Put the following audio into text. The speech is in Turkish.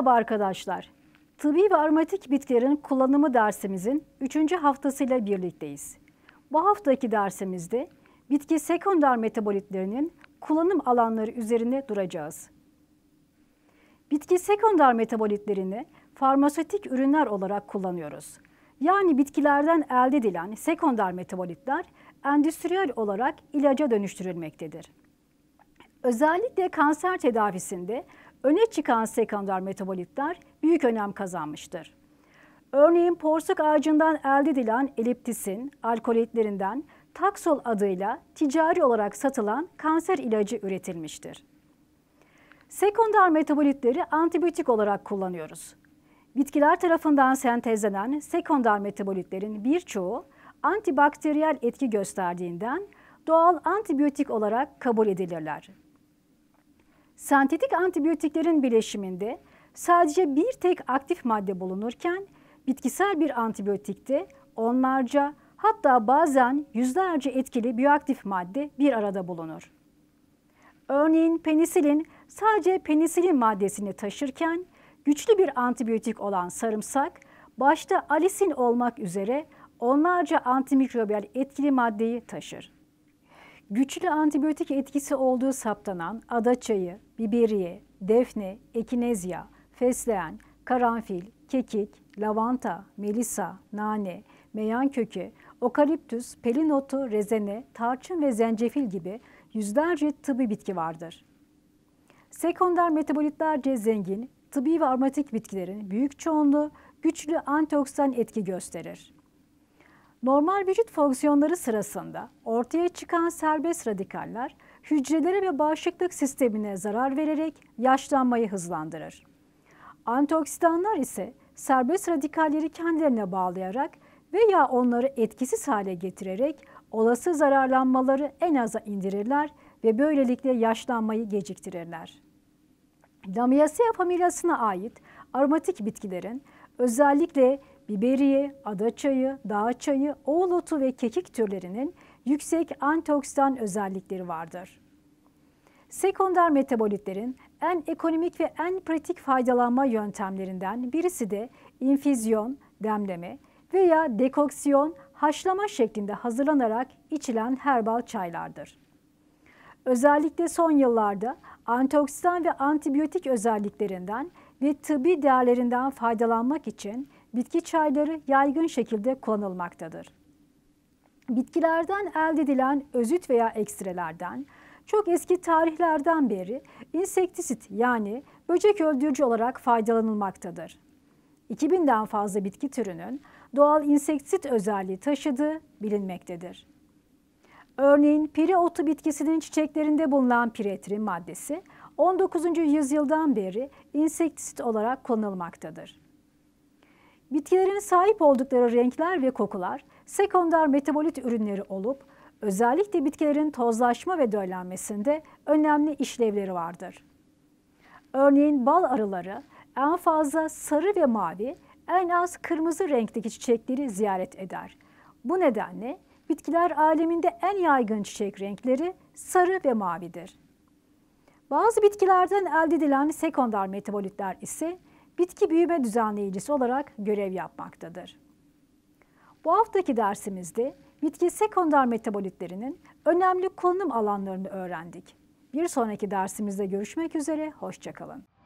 Merhaba arkadaşlar. Tıbbi ve aromatik bitkilerin kullanımı dersimizin 3. haftasıyla birlikteyiz. Bu haftaki dersimizde bitki sekonder metabolitlerinin kullanım alanları üzerine duracağız. Bitki sekonder metabolitlerini farmasötik ürünler olarak kullanıyoruz. Yani bitkilerden elde edilen sekonder metabolitler endüstriyel olarak ilaca dönüştürülmektedir. Özellikle kanser tedavisinde öne çıkan sekonder metabolitler büyük önem kazanmıştır. Örneğin porsuk ağacından elde edilen eliptisin, alkolitlerinden taksol adıyla ticari olarak satılan kanser ilacı üretilmiştir. Sekonder metabolitleri antibiyotik olarak kullanıyoruz. Bitkiler tarafından sentezlenen sekonder metabolitlerin birçoğu antibakteriyel etki gösterdiğinden doğal antibiyotik olarak kabul edilirler. Sentetik antibiyotiklerin bileşiminde sadece bir tek aktif madde bulunurken bitkisel bir antibiyotikte onlarca hatta bazen yüzlerce etkili biyoaktif madde bir arada bulunur. Örneğin penisilin sadece penisilin maddesini taşırken güçlü bir antibiyotik olan sarımsak başta alisin olmak üzere onlarca antimikrobiyal etkili maddeyi taşır. Güçlü antibiyotik etkisi olduğu saptanan adaçayı, biberiye, defne, ekinezya, fesleğen, karanfil, kekik, lavanta, melisa, nane, meyan kökü, okaliptüs, pelinotu, rezene, tarçın ve zencefil gibi yüzlerce tıbbi bitki vardır. Sekonder metabolitlerce zengin, tıbbi ve aromatik bitkilerin büyük çoğunluğu güçlü antioksidan etki gösterir. Normal vücut fonksiyonları sırasında ortaya çıkan serbest radikaller hücrelere ve bağışıklık sistemine zarar vererek yaşlanmayı hızlandırır. Antioksidanlar ise serbest radikalleri kendilerine bağlayarak veya onları etkisiz hale getirerek olası zararlanmaları en aza indirirler ve böylelikle yaşlanmayı geciktirirler. Lamiacea familyasına ait aromatik bitkilerin özellikle biberiye, adaçayı, dağ çayı, oğlotu ve kekik türlerinin yüksek antioksidan özellikleri vardır. Sekonder metabolitlerin en ekonomik ve en pratik faydalanma yöntemlerinden birisi de infüzyon, demleme veya dekoksiyon, haşlama şeklinde hazırlanarak içilen herbal çaylardır. Özellikle son yıllarda antioksidan ve antibiyotik özelliklerinden ve tıbbi değerlerinden faydalanmak için bitki çayları yaygın şekilde kullanılmaktadır. Bitkilerden elde edilen özüt veya ekstrelerden çok eski tarihlerden beri insektisit yani böcek öldürücü olarak faydalanılmaktadır. 2000'den fazla bitki türünün doğal insektisit özelliği taşıdığı bilinmektedir. Örneğin piri otu bitkisinin çiçeklerinde bulunan piretrin maddesi 19. yüzyıldan beri insektisit olarak kullanılmaktadır. Bitkilerin sahip oldukları renkler ve kokular sekonder metabolit ürünleri olup özellikle bitkilerin tozlaşma ve döllenmesinde önemli işlevleri vardır. Örneğin bal arıları en fazla sarı ve mavi, en az kırmızı renkteki çiçekleri ziyaret eder. Bu nedenle bitkiler aleminde en yaygın çiçek renkleri sarı ve mavidir. Bazı bitkilerden elde edilen sekonder metabolitler ise bitki büyüme düzenleyicisi olarak görev yapmaktadır. Bu haftaki dersimizde bitki sekonder metabolitlerinin önemli kullanım alanlarını öğrendik. Bir sonraki dersimizde görüşmek üzere, hoşçakalın.